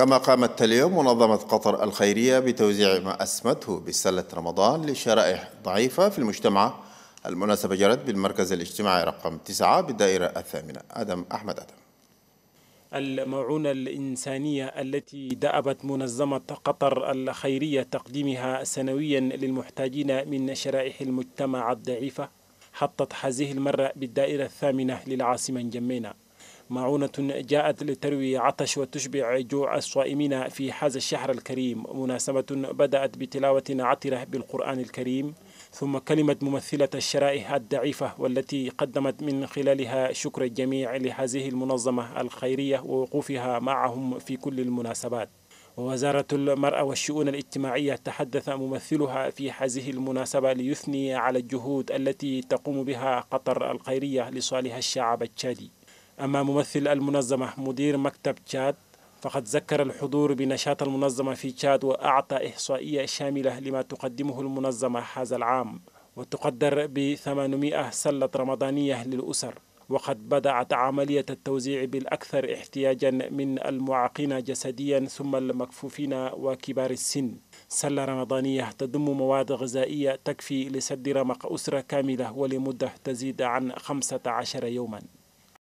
كما قامت اليوم منظمة قطر الخيرية بتوزيع ما أسمته بسلة رمضان لشرائح ضعيفة في المجتمع المناسبة جرت بالمركز الاجتماعي رقم 9 بالدائرة الثامنة آدم أحمد آدم المعونة الإنسانية التي دأبت منظمة قطر الخيرية تقديمها سنويا للمحتاجين من شرائح المجتمع الضعيفة حطت هذه المرة بالدائرة الثامنة للعاصمة جمينة معونة جاءت لتروي عطش وتشبع جوع الصائمين في هذا الشهر الكريم مناسبة بدأت بتلاوة عطرة بالقرآن الكريم ثم كلمة ممثلة الشرائح الضعيفة والتي قدمت من خلالها شكر الجميع لهذه المنظمة الخيرية ووقوفها معهم في كل المناسبات ووزارة المرأة والشؤون الاجتماعية تحدث ممثلها في هذه المناسبة ليثني على الجهود التي تقوم بها قطر الخيرية لصالح الشعب التشادي أما ممثل المنظمة مدير مكتب تشاد فقد ذكر الحضور بنشاط المنظمة في تشاد وأعطى إحصائية شاملة لما تقدمه المنظمة هذا العام وتقدر ب 800 سلة رمضانية للأسر وقد بدأت عملية التوزيع بالأكثر احتياجا من المعاقين جسديا ثم المكفوفين وكبار السن سلة رمضانية تضم مواد غذائية تكفي لسد رمق أسرة كاملة ولمدة تزيد عن 15 يوماً